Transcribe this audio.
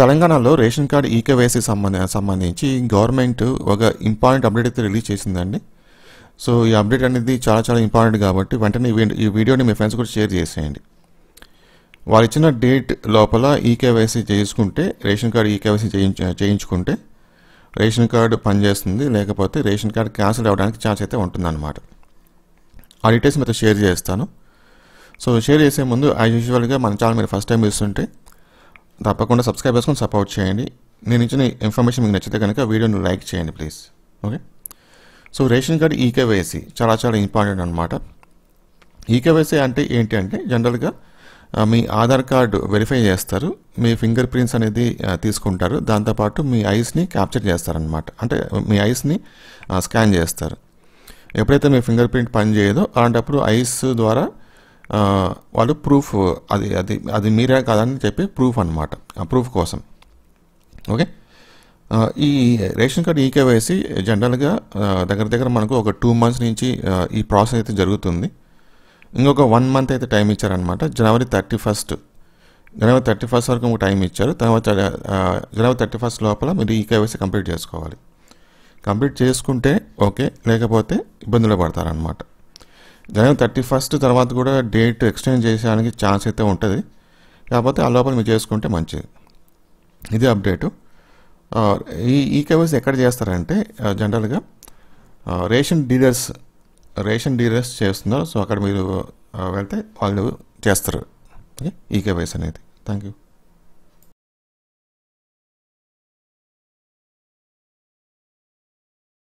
తెలంగాణలో ration card eKYC సంబంధ సంబంధించి గవర్నమెంట్ ఒక ఇంపార్టెంట్ అప్డేట్ అయితే రిలీజ్ చేసిందండి సో ఈ అప్డేట్ అనేది చాలా చాలా ఇంపార్టెంట్ కాబట్టి వెంటనే ఈ వీడియోని మీ ఫ్రెండ్స్ కూడా షేర్ చేసేయండి వాళ్ళు ఇచ్చిన డేట్ లోపల ఈకేవైసీ చేయించుకుంటే రేషన్ కార్డు ఈకేవైసీ చేయించు చేయించుకుంటే రేషన్ కార్డు పనిచేస్తుంది లేకపోతే రేషన్ కార్డు క్యాన్సిల్ అవ్వడానికి ఛాన్స్ అయితే ఉంటుందన్నమాట ఆ డీటెయిల్స్ మీతో షేర్ చేస్తాను సో షేర్ చేసే ముందు యాజ్ యూజువల్గా మన ఛానల్ మీరు ఫస్ట్ టైం చూస్తుంటే తప్పకుండా సబ్స్క్రైబ్ చేసుకొని సపోర్ట్ చేయండి నేను ఇచ్చిన ఇన్ఫర్మేషన్ మీకు నచ్చితే కనుక వీడియోని లైక్ చేయండి please okay so ration card eKYC e చాలా చాలా ఇంపార్టెంట్ అనమాట ఈకేవైసీ అంటే ఏంటి అంటే జనరల్గా మీ ఆధార్ కార్డు వెరిఫై చేస్తారు మీ ఫింగర్ ప్రింట్స్ అనేది తీసుకుంటారు దాంతోపాటు మీ ఐస్ని క్యాప్చర్ చేస్తారనమాట అంటే మీ ఐస్ని స్కాన్ చేస్తారు ఎప్పుడైతే మీ ఫింగర్ ప్రింట్ పనిచేయదో అలాంటప్పుడు ఐస్ ద్వారా వాళ్ళు ప్రూఫ్ అది అది అది మీరే కాదని చెప్పి ప్రూఫ్ అనమాట ఆ ప్రూఫ్ కోసం ఓకే ఈ రేషన్ కార్డు ఈకేవైసి జనరల్గా దగ్గర దగ్గర మనకు ఒక టూ మంత్స్ నుంచి ఈ ప్రాసెస్ అయితే జరుగుతుంది ఇంకొక వన్ మంత్ అయితే టైం ఇచ్చారనమాట జనవరి థర్టీ ఫస్ట్ జనవరి థర్టీ ఫస్ట్ వరకు టైం ఇచ్చారు తర్వాత జనవరి థర్టీ ఫస్ట్ లోపల మీరు ఈ కేవైసీ కంప్లీట్ చేసుకోవాలి కంప్లీట్ చేసుకుంటే ఓకే లేకపోతే ఇబ్బందులు పడతారనమాట జనవరి థర్టీ ఫస్ట్ తర్వాత కూడా డేట్ ఎక్స్టెండ్ చేయడానికి ఛాన్స్ అయితే ఉంటుంది కాకపోతే ఆ లోపల మీరు చేసుకుంటే మంచిది ఇది అప్డేటు ఈ ఈ కేవైసీ ఎక్కడ చేస్తారంటే జనరల్గా రేషన్ డీలర్స్ రేషన్ డీలర్స్ చేస్తున్నారు సో అక్కడ మీరు వెళ్తే వాళ్ళు చేస్తారు ఓకే ఈ కేవైసీ అనేది థ్యాంక్ యూ